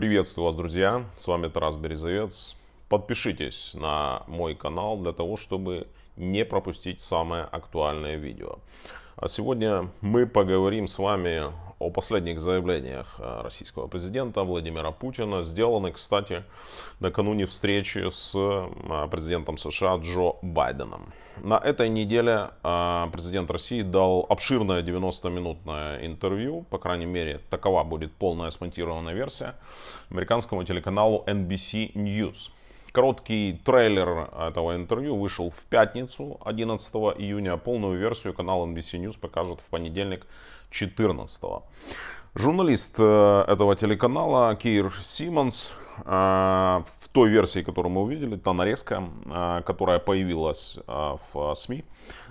Приветствую вас, друзья! С вами Тарас Березовец. Подпишитесь на мой канал для того, чтобы не пропустить самое актуальное видео. А сегодня мы поговорим с вами о последних заявлениях э, российского президента Владимира Путина сделаны, кстати, накануне встречи с э, президентом США Джо Байденом. На этой неделе э, президент России дал обширное 90-минутное интервью, по крайней мере, такова будет полная смонтированная версия, американскому телеканалу NBC News. Короткий трейлер этого интервью вышел в пятницу, 11 июня. Полную версию канал NBC News покажет в понедельник, 14. Журналист э, этого телеканала Кир Симмонс э, в той версии, которую мы увидели, та нарезка, э, которая появилась в СМИ,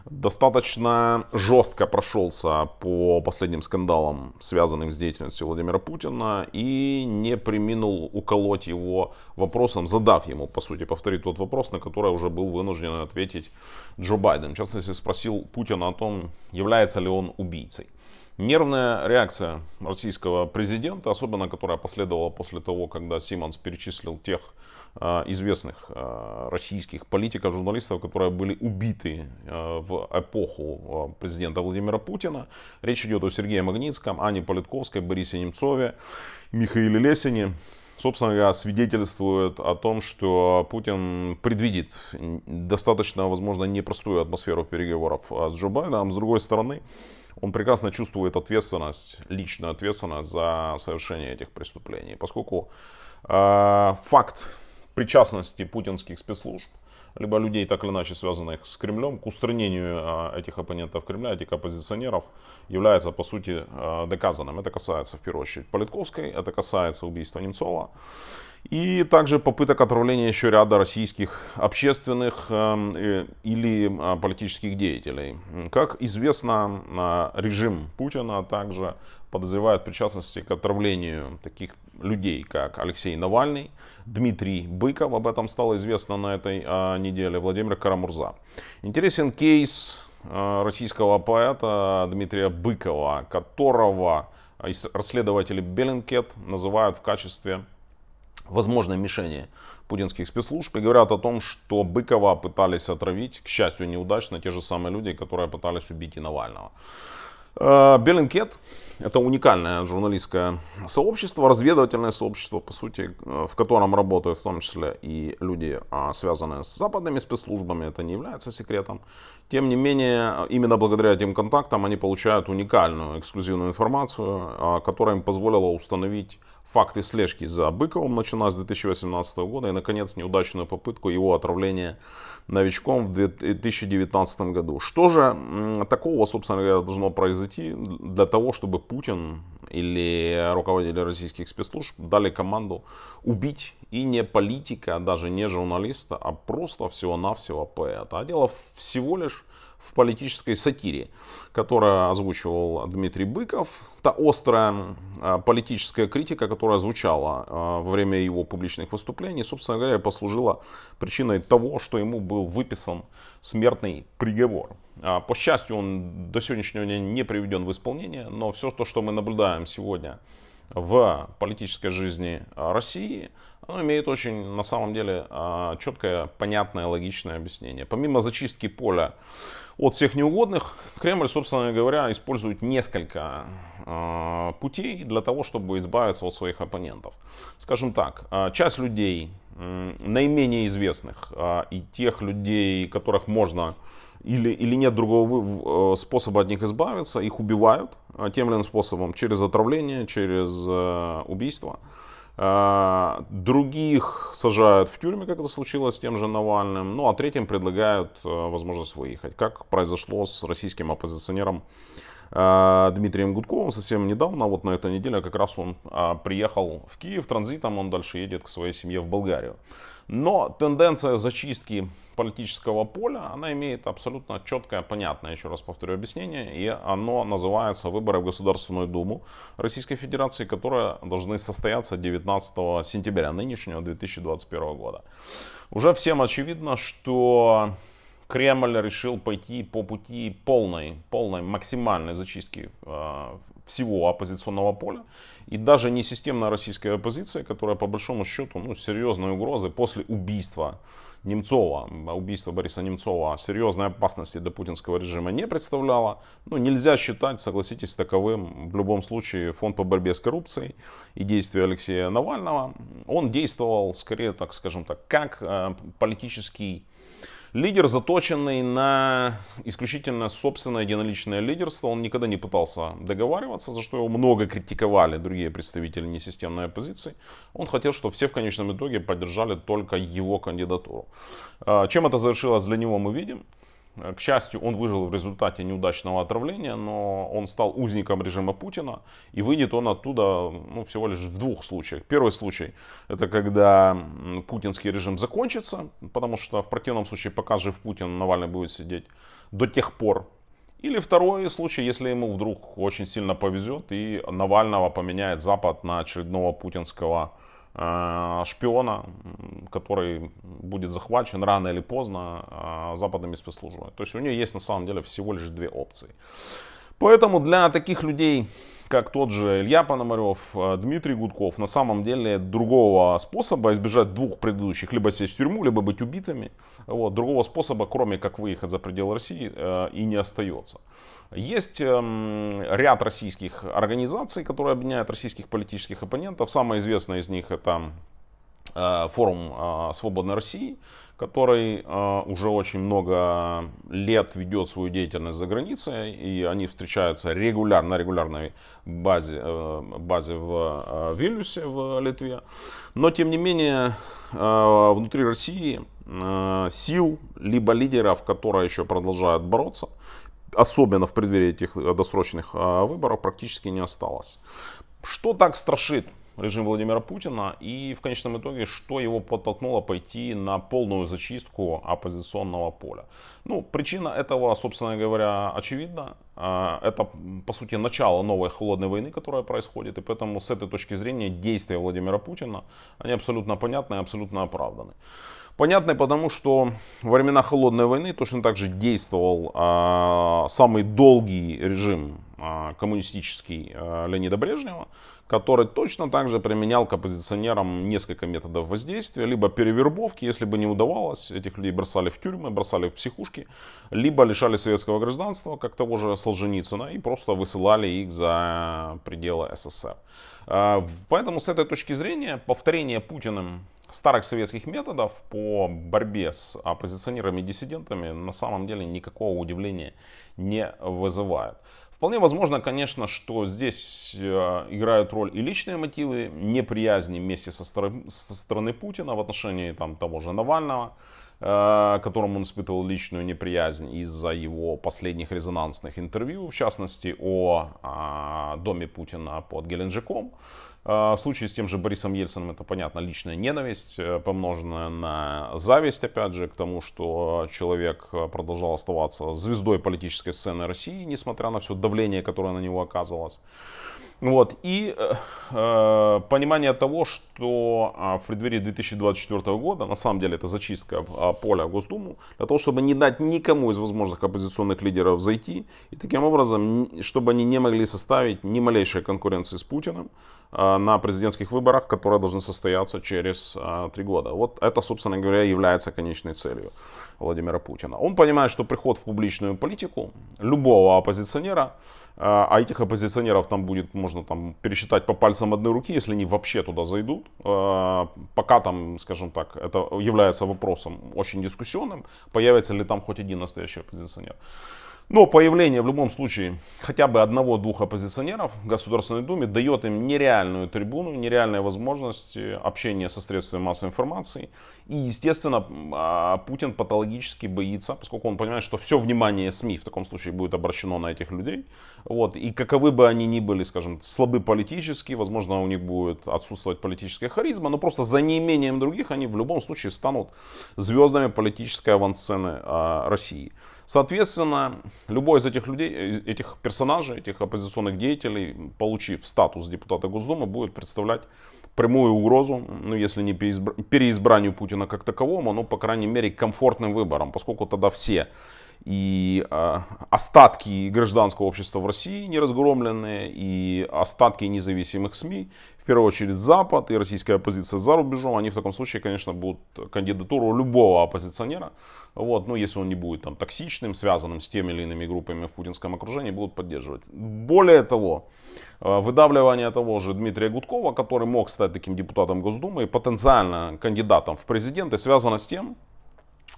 достаточно жестко прошелся по последним скандалам, связанным с деятельностью Владимира Путина, и не приминул уколоть его вопросом, задав ему, по сути, повторить тот вопрос, на который уже был вынужден ответить Джо Байден. В частности, спросил Путина о том, является ли он убийцей. Нервная реакция российского президента, особенно которая последовала после того, когда Симонс перечислил тех а, известных а, российских политиков, журналистов, которые были убиты а, в эпоху президента Владимира Путина. Речь идет о Сергее Магнитском, Ане Политковской, Борисе Немцове, Михаиле Лесине собственно говоря, свидетельствует о том, что Путин предвидит достаточно, возможно, непростую атмосферу переговоров с Джо Байденом. С другой стороны, он прекрасно чувствует ответственность, личную ответственность за совершение этих преступлений, поскольку э, факт причастности путинских спецслужб, либо людей, так или иначе связанных с Кремлем, к устранению э, этих оппонентов Кремля, этих оппозиционеров, является, по сути, э, доказанным. Это касается, в первую очередь, Политковской, это касается убийства Немцова. И также попыток отравления еще ряда российских общественных э, или политических деятелей. Как известно, режим Путина также подозревают причастности к отравлению таких людей, как Алексей Навальный, Дмитрий Быков, об этом стало известно на этой а, неделе, Владимир Карамурза. Интересен кейс а, российского поэта Дмитрия Быкова, которого расследователи Беллинкет называют в качестве возможной мишени путинских спецслужб и говорят о том, что Быкова пытались отравить, к счастью, неудачно, те же самые люди, которые пытались убить и Навального. Э, Беллинкет – это уникальное журналистское сообщество, разведывательное сообщество, по сути, э, в котором работают в том числе и люди, а, связанные с западными спецслужбами, это не является секретом. Тем не менее, именно благодаря этим контактам они получают уникальную эксклюзивную информацию, а, которая им позволила установить факты слежки за Быковым, начиная с 2018 года, и, наконец, неудачную попытку его отравления новичком в 2019 году. Что же такого, собственно говоря, должно произойти для того, чтобы Путин или руководители российских спецслужб дали команду убить и не политика, а даже не журналиста, а просто всего-навсего поэта. А дело всего лишь в политической сатире, которую озвучивал Дмитрий Быков. Та острая э, политическая критика, которая звучала э, во время его публичных выступлений, собственно говоря, послужила причиной того, что ему был выписан смертный приговор. А, по счастью, он до сегодняшнего дня не приведен в исполнение, но все то, что мы наблюдаем сегодня в политической жизни э, России – оно имеет очень, на самом деле, а, четкое, понятное, логичное объяснение. Помимо зачистки поля от всех неугодных, Кремль, собственно говоря, использует несколько а, путей для того, чтобы избавиться от своих оппонентов. Скажем так, а, часть людей, наименее известных, и тех людей, которых можно или, или нет другого э, способа от них избавиться, их убивают тем или иным способом, через отравление, через э, убийство. А, других сажают в тюрьме, как это случилось с тем же Навальным. Ну, а третьим предлагают а, возможность выехать. Как произошло с российским оппозиционером а, Дмитрием Гудковым совсем недавно, вот на этой неделе как раз он приехал в Киев транзитом, он дальше едет к своей семье в Болгарию. Но тенденция зачистки политического поля, она имеет абсолютно четкое, понятное, еще раз повторю, объяснение, и оно называется «Выборы в Государственную Думу Российской Федерации», которые должны состояться 19 сентября нынешнего 2021 года. Уже всем очевидно, что Кремль решил пойти по пути полной, полной максимальной зачистки э, всего оппозиционного поля. И даже не системная российская оппозиция, которая по большому счету ну, серьезной угрозы после убийства Немцова, убийство Бориса Немцова серьезной опасности для путинского режима не представляло. Ну, нельзя считать, согласитесь, таковым в любом случае фонд по борьбе с коррупцией и действия Алексея Навального. Он действовал скорее, так скажем так, как э, политический Лидер, заточенный на исключительно собственное единоличное лидерство, он никогда не пытался договариваться, за что его много критиковали другие представители несистемной оппозиции. Он хотел, чтобы все в конечном итоге поддержали только его кандидатуру. А, чем это завершилось для него, мы видим. К счастью, он выжил в результате неудачного отравления, но он стал узником режима Путина, и выйдет он оттуда ну, всего лишь в двух случаях. Первый случай – это когда путинский режим закончится, потому что в противном случае, пока жив Путин, Навальный будет сидеть до тех пор, или второй случай, если ему вдруг очень сильно повезет и Навального поменяет Запад на очередного путинского Э, шпиона, который будет захвачен рано или поздно э, западными спецслужбами. То есть у нее есть на самом деле всего лишь две опции. Поэтому для таких людей как тот же Илья Пономарев, э, Дмитрий Гудков, на самом деле другого способа избежать двух предыдущих, либо сесть в тюрьму, либо быть убитыми, вот, другого способа, кроме как выехать за пределы России, э, и не остается. Есть эм, ряд российских организаций, которые объединяют российских политических оппонентов. Самая известная из них это Э, форум э, Свободной России, который э, уже очень много лет ведет свою деятельность за границей, и они встречаются регулярно, на регулярной базе, базе в Вильнюсе, в Литве. Но, тем не менее, внутри России сил, либо лидеров, которые еще продолжают бороться, особенно в преддверии этих досрочных выборов, практически не осталось. Что так страшит режим Владимира Путина и в конечном итоге, что его подтолкнуло пойти на полную зачистку оппозиционного поля. Ну, причина этого, собственно говоря, очевидна. Э, это, по сути, начало новой холодной войны, которая происходит, и поэтому с этой точки зрения действия Владимира Путина, они абсолютно понятны и абсолютно оправданы. Понятно, потому что во времена Холодной войны точно так же действовал а, самый долгий режим а, коммунистический а, Леонида Брежнева, который точно так же применял к оппозиционерам несколько методов воздействия, либо перевербовки, если бы не удавалось, этих людей бросали в тюрьмы, бросали в психушки, либо лишали советского гражданства, как того же Солженицына, и просто высылали их за пределы СССР. А, поэтому с этой точки зрения повторение Путиным старых советских методов по борьбе с оппозиционерами и диссидентами на самом деле никакого удивления не вызывает. Вполне возможно, конечно, что здесь э, играют роль и личные мотивы неприязни вместе со, стороны, со стороны Путина в отношении там, того же Навального, к э, которому он испытывал личную неприязнь из-за его последних резонансных интервью, в частности о а, доме Путина под Геленджиком. Э, в случае с тем же Борисом Ельцином это, понятно, личная ненависть, э, помноженная на зависть, опять же, к тому, что человек продолжал оставаться звездой политической сцены России, несмотря на все давление, которое на него оказывалось. Вот. И э, э, понимание того, что а, в преддверии 2024 года, на самом деле это зачистка а, поля Госдуму, для того, чтобы не дать никому из возможных оппозиционных лидеров зайти, и таким образом, чтобы они не могли составить ни малейшей конкуренции с Путиным э, на президентских выборах, которые должны состояться через э, три года. Вот это, собственно говоря, является конечной целью. Владимира Путина. Он понимает, что приход в публичную политику любого оппозиционера, а, а этих оппозиционеров там будет, можно там пересчитать по пальцам одной руки, если они вообще туда зайдут, а, пока там, скажем так, это является вопросом очень дискуссионным, появится ли там хоть один настоящий оппозиционер. Но появление в любом случае хотя бы одного-двух оппозиционеров в Государственной Думе дает им нереальную трибуну, нереальную возможность общения со средствами массовой информации. И, естественно, а Путин патологически боится, поскольку он понимает, что все внимание СМИ в таком случае будет обращено на этих людей. Вот. И каковы бы они ни были, скажем, слабы политически, возможно, у них будет отсутствовать политическая харизма, но просто за неимением других они в любом случае станут звездами политической авансцены а, России. Соответственно, любой из этих людей, этих персонажей, этих оппозиционных деятелей, получив статус депутата Госдумы, будет представлять прямую угрозу, ну если не переизбранию Путина как таковому, но по крайней мере комфортным выбором, поскольку тогда все и э, остатки гражданского общества в России не разгромленные, и остатки независимых СМИ, в первую очередь Запад и российская оппозиция за рубежом, они в таком случае, конечно, будут кандидатуру любого оппозиционера, вот, ну, если он не будет там токсичным, связанным с теми или иными группами в путинском окружении, будут поддерживать. Более того, э, выдавливание того же Дмитрия Гудкова, который мог стать таким депутатом Госдумы и потенциально кандидатом в президенты, связано с тем,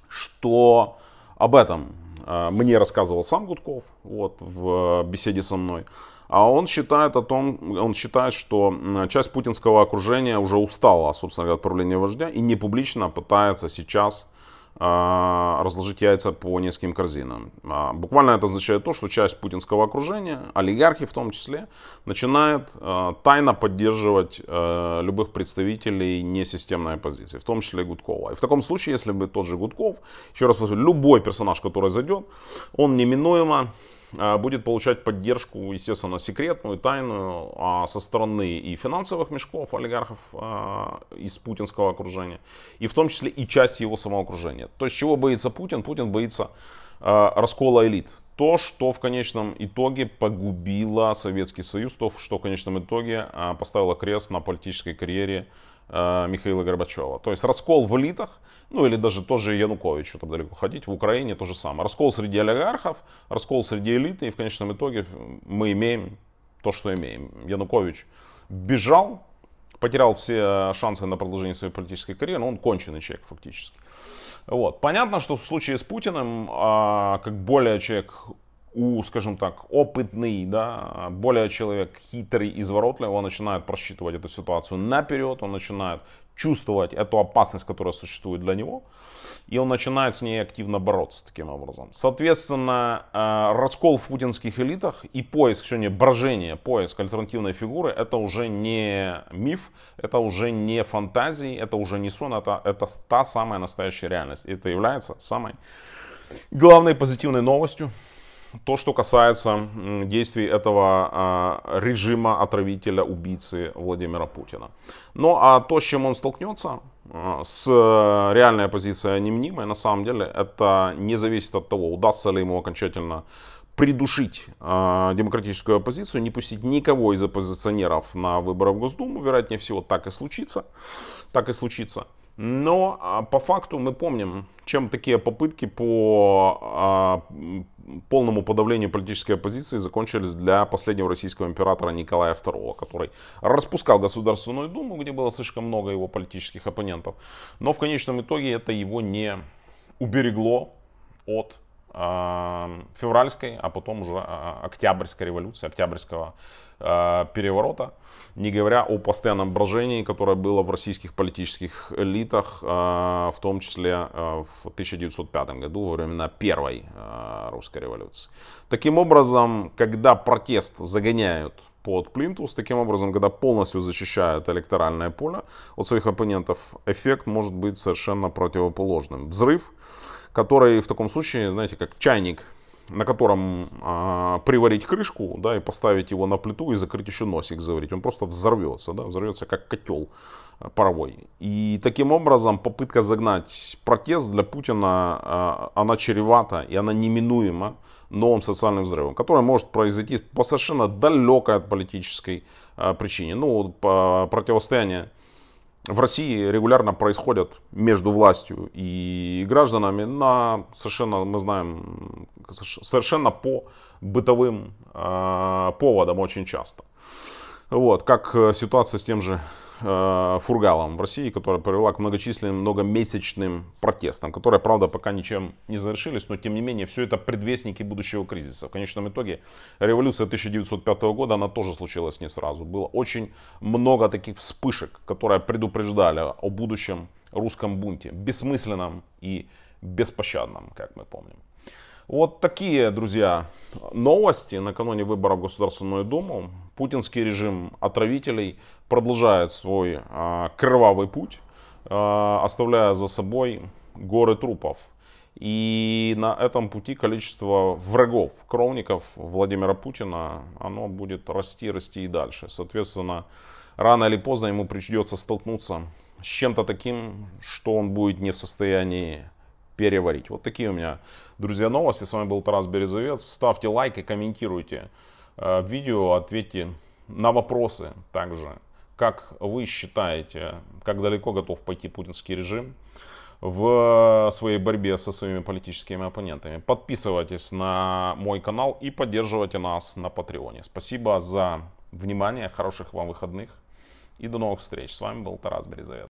что об этом а, мне рассказывал сам Гудков вот, в э, беседе со мной. А он считает о том, он считает, что часть путинского окружения уже устала, собственно говоря, от правления вождя и не публично пытается сейчас а, разложить яйца по нескольким корзинам. А, буквально это означает то, что часть путинского окружения, олигархи в том числе, начинает а, тайно поддерживать любых представителей несистемной оппозиции, в том числе Гудкова. И в таком случае, если бы тот же Гудков, еще раз повторю, любой персонаж, который зайдет, он неминуемо Э, будет получать поддержку, естественно, секретную, тайную а со стороны и финансовых мешков олигархов э, из путинского окружения, и в том числе и часть его самого окружения. То есть чего боится Путин? Путин боится э, раскола элит. То, что в конечном итоге погубило Советский Союз, то, что в конечном итоге поставило крест на политической карьере Э, Михаила Горбачева. То есть раскол в элитах, ну или даже тоже Януковичу что там далеко ходить, в Украине то же самое. Раскол среди олигархов, раскол среди элиты, и в конечном итоге мы имеем то, что имеем. Янукович бежал, потерял все э, шансы на продолжение своей политической карьеры, но он конченый человек фактически. Вот. Понятно, что в случае с Путиным, а, как более человек у, скажем так, опытный, да, более человек хитрый, изворотливый, он начинает просчитывать эту ситуацию наперед, он начинает чувствовать эту опасность, которая существует для него, и он начинает с ней активно бороться таким образом. Соответственно, э, раскол в путинских элитах и поиск, сегодня брожение, поиск альтернативной фигуры, это уже не миф, это уже не фантазии, это уже не сон, это, это та самая настоящая реальность. Это является самой главной позитивной новостью то, что касается действий этого а, режима отравителя, убийцы Владимира Путина. Ну а то, с чем он столкнется, а, с э, реальной оппозицией, не мнимой, на самом деле, это не зависит от того, удастся ли ему окончательно придушить э, демократическую оппозицию, не пустить никого из оппозиционеров на выборы в Госдуму, вероятнее всего так и случится, так и случится. Но а, по факту мы помним, чем такие попытки по а, полному подавлению политической оппозиции закончились для последнего российского императора Николая II, который распускал Государственную Думу, где было слишком много его политических оппонентов. Но в конечном итоге это его не уберегло от февральской, а потом уже а, а, октябрьской революции, октябрьского э, переворота, не говоря о постоянном брожении, которое было в российских политических элитах, э, в том числе э, в 1905 году, во времена первой русской революции. Таким образом, когда протест загоняют под плинтус, таким образом, когда полностью защищает электоральное поле от своих оппонентов, эффект может быть совершенно противоположным. Взрыв – который в таком случае, знаете, как чайник, на котором а, приварить крышку, да, и поставить его на плиту и закрыть еще носик, заварить. Он просто взорвется, да, взорвется как котел а, паровой. И таким образом попытка загнать протест для Путина, а, она чревата и она неминуема новым социальным взрывом, который может произойти по совершенно далекой от политической а, причине. Ну, по противостояние в России регулярно происходят между властью и гражданами на совершенно, мы знаем, совершенно по бытовым э, поводам очень часто. Вот, как э, ситуация с тем же э, Фургалом в России, которая привела к многочисленным многомесячным протестам, которые, правда, пока ничем не завершились, но тем не менее все это предвестники будущего кризиса. В конечном итоге революция 1905 года, она тоже случилась не сразу. Было очень много таких вспышек, которые предупреждали о будущем русском бунте, бессмысленном и беспощадном, как мы помним. Вот такие, друзья, новости накануне выборов в Государственную Думу. Путинский режим отравителей продолжает свой э, кровавый путь, э, оставляя за собой горы трупов. И на этом пути количество врагов, кровников Владимира Путина, оно будет расти, расти и дальше. Соответственно, рано или поздно ему придется столкнуться с чем-то таким, что он будет не в состоянии переварить. Вот такие у меня, друзья, новости. С вами был Тарас Березовец. Ставьте лайк и комментируйте э, видео, ответьте на вопросы также. Как вы считаете, как далеко готов пойти путинский режим в своей борьбе со своими политическими оппонентами? Подписывайтесь на мой канал и поддерживайте нас на Патреоне. Спасибо за внимание, хороших вам выходных и до новых встреч. С вами был Тарас Березовец.